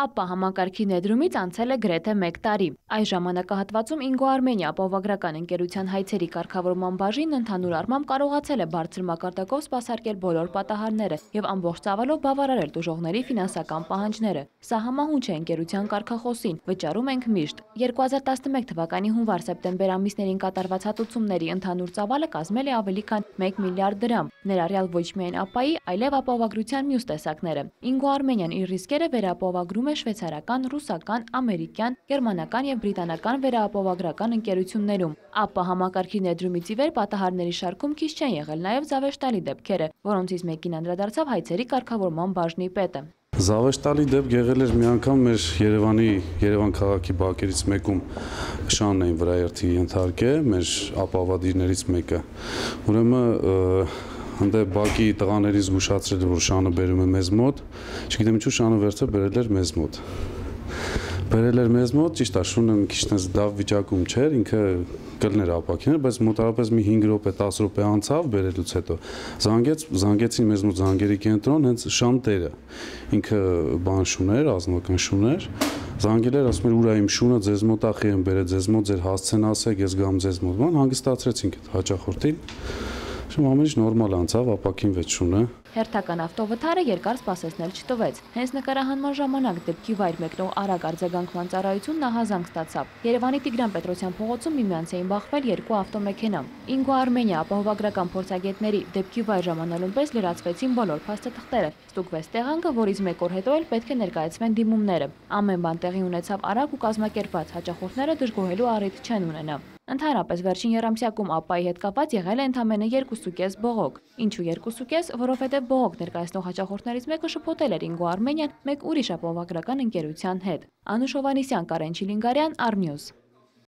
ապա համակարգի ներդրումից անցել է գրեթե մեկ տարի։ Այս ժամանակահատվածում Ինգո Արմենիա ապահովագրական ընկերության հայցերի կարգավորման բաժինն ընդհանուր առմամբ կարողացել է բարձր մակարդակով սպասարկել բոլոր պատահարները եւ ամբողջ ծավալով բավարարել դժողների ֆինանսական պահանջները։ Սա համահունչ է ընկերության կարգախոսին։ Վճարում ենք միշտ։ 2011 թվականի հունվար-սեպտեմբեր ամիսներին կատարված հատուցումների ընդհանուր ծավալը կազմել է ավելի քան 1 միլիարդ դրամ, ներառյալ ոչ միայն ապայի, այլև ապահովագրության մյուս տեսակները։ Ինգո Արմենիան իր ռիսկերը վերապահովագրում ներառում է շվեցարական, ռուսական, ամերիկյան, գերմանական և բրիտանական վերաապովագրական ընկերություններում։ Ապա համակարգի ներդրումից ի վեր պատահարների շարքում քիչ չեն եղել նաև զավեշտալի դեպքերը, որոնցից մեկին անդրադարձավ հայցերի կարգավորման բաժնի պետը։ Զավեշտալի դեպք եղել էր մի անգամ մեր Երևանի Երևան քաղաքի բակերից մեկում Շաննային վրայերթի ենթարկե մեր ապավադիրներից մեկը։ Ուրեմն ընդ բակի տղաների զգուշացրել որ շանը բերում է մեզ մոտ չգիտեմ ինչու շանը վերցը բերել էր մեզ մոտ բերել էր մեզ մոտ ճիշտ է շունը մի քիչ այնպես դավ վիճակում չէր ինքը կլներ ապակիները բայց մոտավորապես մի 5 րոպե 10 րոպե անցավ բերելուց հետո զանգեց զանգեցին մեզ մոտ զանգերի կենտրոն հենց շան տերը ինքը բան շուներ ազնվական շուներ զանգել էր ասում էր ուր է իմ շունը ձեզ մոտ ախի եմ բերել ձեզ մոտ ձեր հասցեն ասեք ես գամ ձեզ մոտ բան հանգստացրեցինք հաճախորդին Շեմ ամեն ինչ նորմալ անցավ, ապակին վեճ շունը, Հերթական ավտովթարը երկար սպասեցնել չտվեց։ Հենց նկարահանման ժամանակ դեպքի վայր մեկնող արագ արձագանքման ծառայությունն ահազանգ ստացավ։ Երևանի Տիգրան Պետրոսյան փողոցում միմյանց էին բախվել երկու ավտոմեքենա։ Ինգո Արմենիա ապահովագրական փորձագետների դեպքի վայր ժամանելուն պես լրացվեցին բոլոր փաստաթղթերը։ Ստուգվեց տեղանքը, որից մեկ օր հետո էլ պետք է ներկայացվեն դիմումները։ Ամեն բան տեղի ունեցավ արագ ու կազմակերպված, հաճախորդները դժգոհելու առիթ չեն ունենա։ Ընդհանրապես վերջին երամսյակում ապայի հետ կապած եղել է ընդամենը 2.5 բողոք։ Ինչու 2.5, որովհետև Եվ բողոք ներկայացնող հաճախորդներից մեկը շփոթել էր Ինգո Արմենիան մեկ ուրիշ ապահովագրական ընկերության հետ։ Անուշ Հովանիսյան, Կարեն Չիլինգարյան, Արմյուս։